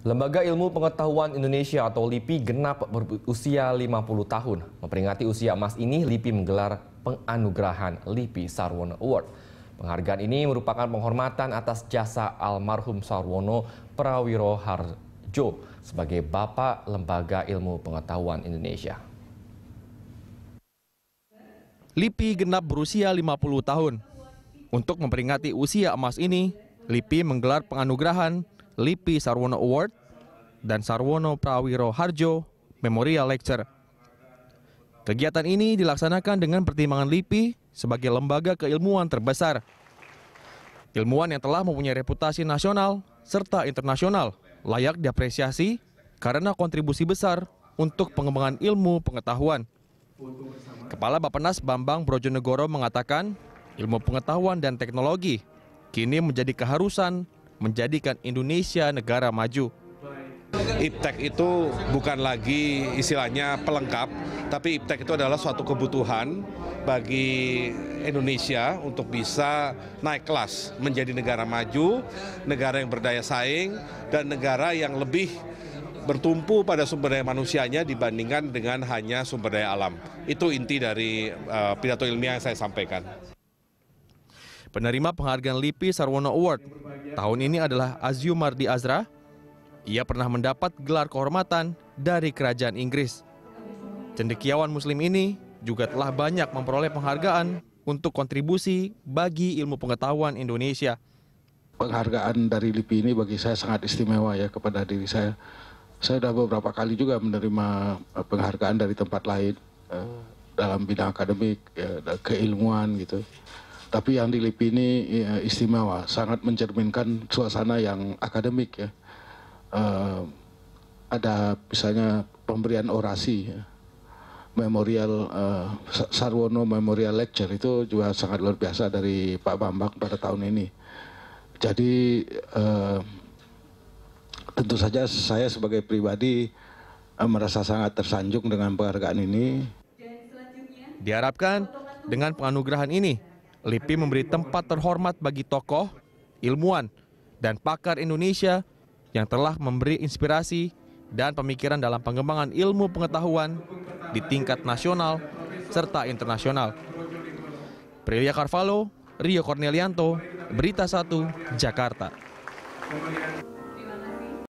Lembaga Ilmu Pengetahuan Indonesia atau LIPI genap berusia 50 tahun. Memperingati usia emas ini, LIPI menggelar penganugerahan LIPI Sarwono Award. Penghargaan ini merupakan penghormatan atas jasa almarhum Sarwono Prawiro Harjo sebagai Bapak Lembaga Ilmu Pengetahuan Indonesia. LIPI genap berusia 50 tahun. Untuk memperingati usia emas ini, LIPI menggelar penganugerahan Lipi Sarwono Award dan Sarwono Prawiro Harjo Memorial Lecture. Kegiatan ini dilaksanakan dengan pertimbangan LIPI sebagai lembaga keilmuan terbesar. Ilmuwan yang telah mempunyai reputasi nasional serta internasional layak diapresiasi karena kontribusi besar untuk pengembangan ilmu pengetahuan. Kepala Bappenas Bambang Brojonegoro mengatakan, ilmu pengetahuan dan teknologi kini menjadi keharusan menjadikan Indonesia negara maju. Iptek itu bukan lagi istilahnya pelengkap, tapi Iptek itu adalah suatu kebutuhan bagi Indonesia untuk bisa naik kelas menjadi negara maju, negara yang berdaya saing, dan negara yang lebih bertumpu pada sumber daya manusianya dibandingkan dengan hanya sumber daya alam. Itu inti dari uh, pidato ilmiah yang saya sampaikan. Penerima penghargaan LIPI Sarwono Award tahun ini adalah Azumar di Azra. Ia pernah mendapat gelar kehormatan dari kerajaan Inggris. Cendekiawan muslim ini juga telah banyak memperoleh penghargaan untuk kontribusi bagi ilmu pengetahuan Indonesia. Penghargaan dari LIPI ini bagi saya sangat istimewa ya kepada diri saya. Saya sudah beberapa kali juga menerima eh, penghargaan dari tempat lain eh, dalam bidang akademik, ya, keilmuan gitu tapi yang dilipi ini ya, istimewa, sangat mencerminkan suasana yang akademik ya. Uh, ada misalnya pemberian orasi, ya. memorial uh, Sarwono Memorial Lecture itu juga sangat luar biasa dari Pak Bambang pada tahun ini. Jadi uh, tentu saja saya sebagai pribadi uh, merasa sangat tersanjung dengan penghargaan ini. Diharapkan dengan penganugerahan ini, lipi memberi tempat terhormat bagi tokoh, ilmuwan, dan pakar Indonesia yang telah memberi inspirasi dan pemikiran dalam pengembangan ilmu pengetahuan di tingkat nasional serta internasional. Prilia Carvalho, Rio Cornelianto, Berita 1, Jakarta.